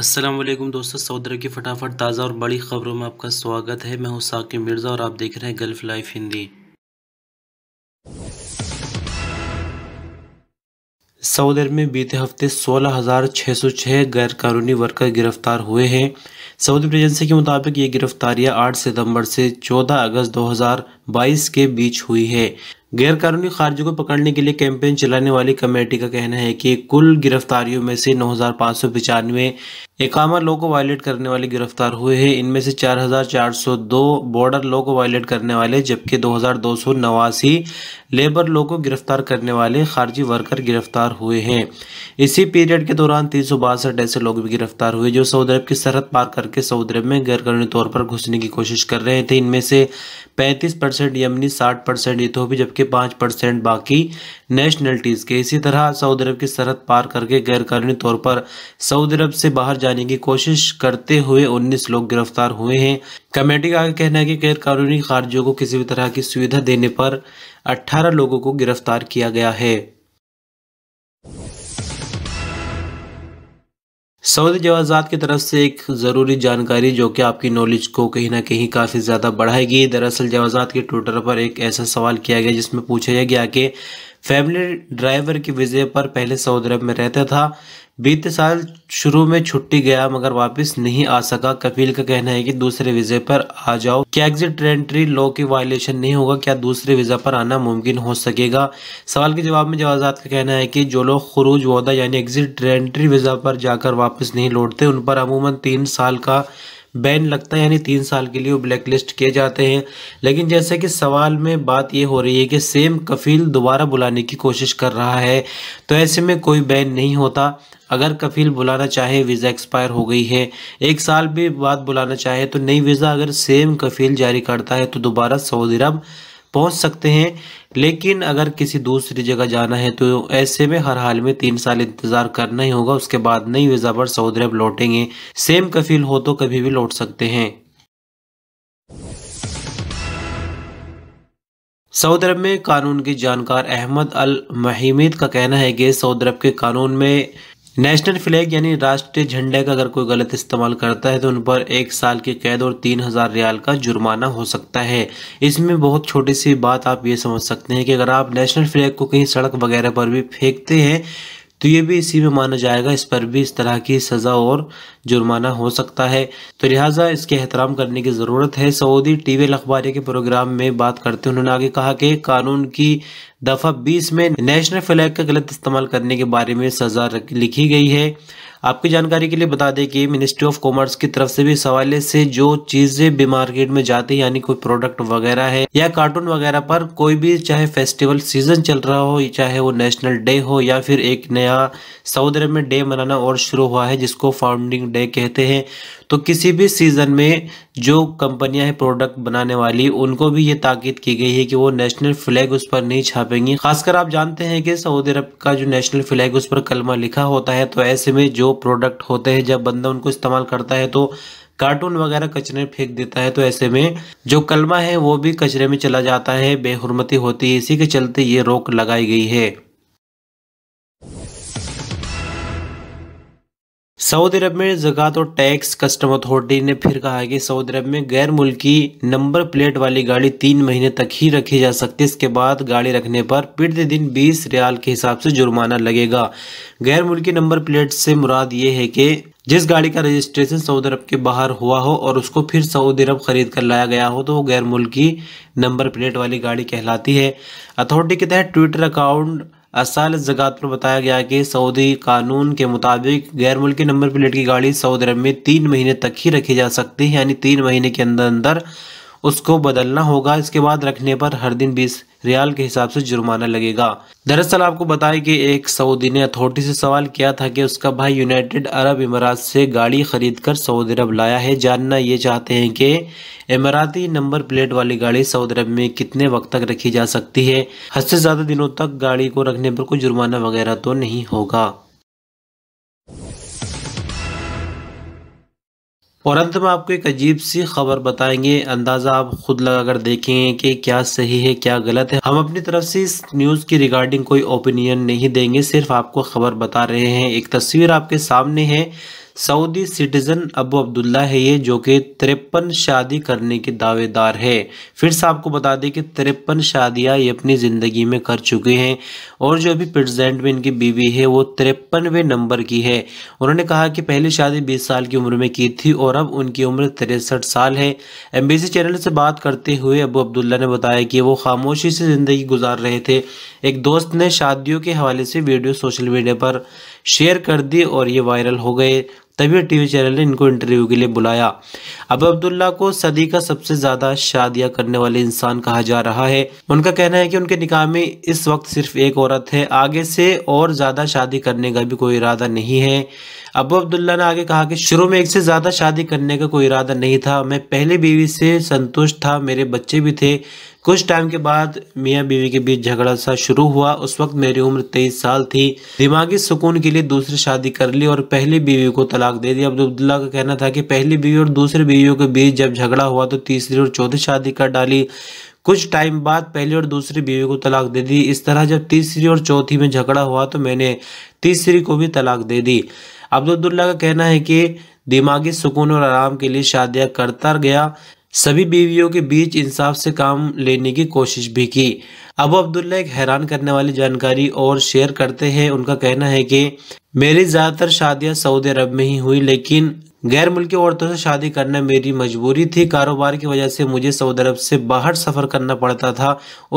असलम दोस्तों सऊदरा की फटाफट ताज़ा और बड़ी खबरों में आपका स्वागत है मैं हूँ साकिब मिर्ज़ा और आप देख रहे हैं gulf life Hindi Saudi Arab में बीते हफ्ते 16,606 गैर कानूनी वर्कर गिरफ्तार हुए हैं सऊदी एजेंसी के मुताबिक ये गिरफ्तारियां 8 सितंबर से 14 अगस्त 22 के बीच हुई है गैरकानूनी खारजों को पकड़ने के लिए कैंपेन चलाने वाली कमेटी का कहना है कि कुल गिरफ्तारियों में से नौ हजार पाँच सौ पचानवे एकामा लॉ को वायलेट करने वाले गिरफ्तार हुए हैं इनमें से चार हजार चार सौ दो बॉर्डर लॉ को वायलेट करने वाले जबकि दो हजार दो सौ नवासी लेबर लॉ को गिरफ्तार करने वाले खारजी वर्कर गिरफ्तार हुए हैं इसी पीरियड के दौरान तीन सौ बासठ ऐसे लोग भी गिरफ्तार हुए जो सऊदी अरब की सरहद पार करके सऊदी अरब में गैरकानूनी तौर पर घुसने की कोशिश कर रहे थे इनमें से पैंतीस परसेंट यमनी साठ परसेंट इथोपी जबकि पाँच परसेंट बाकी नेशनलिटीज़ के इसी तरह सऊदी अरब की सरहद पार करके गैरकानूनी तौर पर सऊदी अरब से बाहर जाने की कोशिश करते हुए उन्नीस लोग गिरफ्तार हुए हैं कमेटी का कहना है कि गैरकानूनी खारजियों को किसी भी तरह की सुविधा देने पर अट्ठारह लोगों को गिरफ्तार किया गया है सऊदी जवाजात की तरफ से एक ज़रूरी जानकारी जो कि आपकी नॉलेज को कहीं ना कहीं काफ़ी ज़्यादा बढ़ाएगी दरअसल जवाजात के ट्विटर पर एक ऐसा सवाल किया गया जिसमें पूछा गया कि फैमिली ड्राइवर की वजह पर पहले सऊदी अरब में रहता था बीते साल शुरू में छुट्टी गया मगर वापस नहीं आ सका कपिल का कहना है कि दूसरे वीज़े पर आ जाओ क्या एग्जिट एंट्री लॉ की वायलेशन नहीं होगा क्या दूसरे वीज़ा पर आना मुमकिन हो सकेगा सवाल के जवाब में जवाजात का कहना है कि जो लोग खरूज वादा यानी एग्जिट एंट्री वीज़ा पर जाकर वापस नहीं लौटते उन पर अमूमन तीन साल का बैन लगता है यानी तीन साल के लिए वो ब्लैक लिस्ट किए जाते हैं लेकिन जैसे कि सवाल में बात ये हो रही है कि सेम कफील दोबारा बुलाने की कोशिश कर रहा है तो ऐसे में कोई बैन नहीं होता अगर कफील बुलाना चाहे वीज़ा एक्सपायर हो गई है एक साल भी बाद बुलाना चाहे तो नई वीज़ा अगर सेम कफील जारी करता है तो दोबारा सऊदी अरब पहुंच सकते हैं लेकिन अगर किसी दूसरी जगह जाना है तो ऐसे में हर हाल में तीन साल इंतज़ार करना ही होगा उसके बाद नई वीज़ा पर सऊदी अरब लौटेंगे सेम कफील हो तो कभी भी लौट सकते हैं सऊदी अरब में कानून के जानकार अहमद अल महमीद का कहना है कि सऊदी अरब के कानून में नेशनल फ्लैग यानी राष्ट्रीय झंडे का अगर कोई गलत इस्तेमाल करता है तो उन पर एक साल की कैद और तीन हज़ार रियाल का जुर्माना हो सकता है इसमें बहुत छोटी सी बात आप ये समझ सकते हैं कि अगर आप नेशनल फ्लैग को कहीं सड़क वगैरह पर भी फेंकते हैं तो ये भी इसी में माना जाएगा इस पर भी इस तरह की सज़ा और जुर्माना हो सकता है तो लिहाजा इसके एहतराम करने की ज़रूरत है सऊदी टी वी अखबारिया के प्रोग्राम में बात करते हुए उन्होंने आगे कहा कि कानून की दफ़ा बीस में नेशनल फ्लैग का गलत इस्तेमाल करने के बारे में सजा लिखी गई है आपकी जानकारी के लिए बता दें कि मिनिस्ट्री ऑफ कॉमर्स की तरफ से भी इस हवाले से जो चीज़ें भी मार्केट में जाती यानी कोई प्रोडक्ट वगैरह है या कार्टून वगैरह पर कोई भी चाहे फेस्टिवल सीजन चल रहा हो चाहे वो नेशनल डे हो या फिर एक नया सऊदी अरब में डे मनाना और शुरू हुआ है जिसको फाउंडिंग डे कहते हैं तो किसी भी सीज़न में जो कंपनियां हैं प्रोडक्ट बनाने वाली उनको भी ये ताकीद की गई है कि वो नेशनल फ्लैग उस पर नहीं छापेंगी खासकर आप जानते हैं कि सऊदी अरब का जो नेशनल फ्लैग उस पर कलमा लिखा होता है तो ऐसे में जो प्रोडक्ट होते हैं जब बंदा उनको इस्तेमाल करता है तो कार्टून वगैरह कचरे में फेंक देता है तो ऐसे में जो कलमा है वो भी कचरे में चला जाता है बेहरमती होती है इसी के चलते ये रोक लगाई गई है सऊदी अरब में जगह और टैक्स कस्टम अथॉरिटी ने फिर कहा है कि सऊदी अरब में गैर मुल्की नंबर प्लेट वाली गाड़ी तीन महीने तक ही रखी जा सकती है इसके बाद गाड़ी रखने पर प्रतिदिन दिन 20 रियाल के हिसाब से जुर्माना लगेगा गैर मुल्की नंबर प्लेट से मुराद ये है कि जिस गाड़ी का रजिस्ट्रेशन सऊदी अरब के बाहर हुआ हो और उसको फिर सऊदी अरब खरीद कर लाया गया हो तो वो गैर मुल्की नंबर प्लेट वाली गाड़ी कहलाती है अथॉरिटी के तहत ट्विटर अकाउंट असल जगत पर बताया गया कि सऊदी कानून के मुताबिक गैर मुल्की नंबर प्लेट की गाड़ी सऊदी अरब में तीन महीने तक ही रखी जा सकती है यानी तीन महीने के अंदर अंदर उसको बदलना होगा इसके बाद रखने पर हर दिन बीस रियाल के हिसाब से जुर्माना लगेगा दरअसल आपको बताएं कि एक सऊदी ने अथॉरिटी से सवाल किया था कि उसका भाई यूनाइटेड अरब इमारात से गाड़ी खरीद कर सऊदी अरब लाया है जानना ये चाहते हैं कि इमाराती नंबर प्लेट वाली गाड़ी सऊदी अरब में कितने वक्त तक रखी जा सकती है हद से ज़्यादा दिनों तक गाड़ी को रखने पर कोई जुर्माना वगैरह तो नहीं होगा और अंत में आपको एक अजीब सी खबर बताएंगे अंदाज़ा आप खुद लगाकर देखेंगे कि क्या सही है क्या गलत है हम अपनी तरफ से इस न्यूज़ की रिगार्डिंग कोई ओपिनियन नहीं देंगे सिर्फ आपको खबर बता रहे हैं एक तस्वीर आपके सामने है सऊदी सिटीज़न अबू अब्दुल्ला है ये जो कि तिरपन शादी करने के दावेदार है फिर से आपको बता दें कि तिरपन शादियाँ ये अपनी ज़िंदगी में कर चुके हैं और जो अभी प्रजेंट में इनकी बीवी है वो तिरपनवे नंबर की है उन्होंने कहा कि पहली शादी बीस साल की उम्र में की थी और अब उनकी उम्र तिरसठ साल है एम चैनल से बात करते हुए अबू अब्दुल्ला ने बताया कि वो खामोशी से ज़िंदगी गुजार रहे थे एक दोस्त ने शादियों के हवाले से वीडियो सोशल मीडिया पर शेयर कर दी और ये वायरल हो गए तभी टीवी चैनल ने इनको इंटरव्यू के लिए बुलाया अब अब्दुल्ला को सदी का सबसे ज्यादा शादियां करने वाले इंसान कहा जा रहा है उनका कहना है कि उनके निकाह में इस वक्त सिर्फ एक औरत है आगे से और ज्यादा शादी करने का भी कोई इरादा नहीं है अब अब्दुल्ला ने आगे कहा कि शुरू में एक से ज्यादा शादी करने का कोई इरादा नहीं था मैं पहले बीवी से संतुष्ट था मेरे बच्चे भी थे कुछ टाइम के बाद मियाँ बीवी के बीच झगड़ा सा शुरू हुआ उस वक्त मेरी उम्र तेईस साल थी दिमागी सुकून के लिए दूसरी शादी कर ली और पहली बीवी को तलाक दे दी अब्दुल्ला का कहना था कि पहली बीवी और दूसरी बीवियों के बीच जब झगड़ा हुआ तो तीसरी और चौथी शादी कर डाली कुछ टाइम बाद पहली और दूसरी बीवी को तलाक दे दी इस तरह जब तीसरी और चौथी में झगड़ा हुआ तो मैंने तीसरी को भी तलाक दे दी अब्दुल्ला का कहना है कि दिमागी सुकून और आराम के लिए शादियां करता गया सभी बीवियों के बीच इंसाफ से काम लेने की कोशिश भी की अबू अब्दुल्ला एक हैरान करने वाली जानकारी और शेयर करते हैं उनका कहना है कि मेरी ज़्यादातर शादियां सऊदी अरब में ही हुई लेकिन गैर मुल्की औरतों से शादी करना मेरी मजबूरी थी कारोबार की वजह से मुझे सऊदी अरब से बाहर सफ़र करना पड़ता था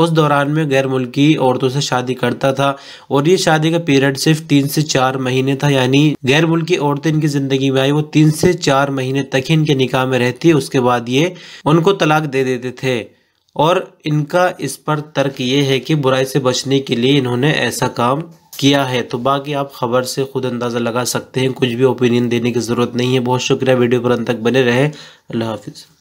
उस दौरान मैं गैर मुल्की औरतों से शादी करता था और ये शादी का पीरियड सिर्फ तीन से चार महीने था यानी गैर मुल्की औरतें इनकी ज़िंदगी में आई वो तीन से चार महीने तक ही इनके निकाह में रहती उसके बाद ये उनको तलाक दे देते थे और इनका इस पर तर्क ये है कि बुराई से बचने के लिए इन्होंने ऐसा काम किया है तो बाकी आप खबर से खुद अंदाज़ा लगा सकते हैं कुछ भी ओपिनियन देने की ज़रूरत नहीं है बहुत शुक्रिया वीडियो पर अंत तक बने रहे अल्लाह हाफिज़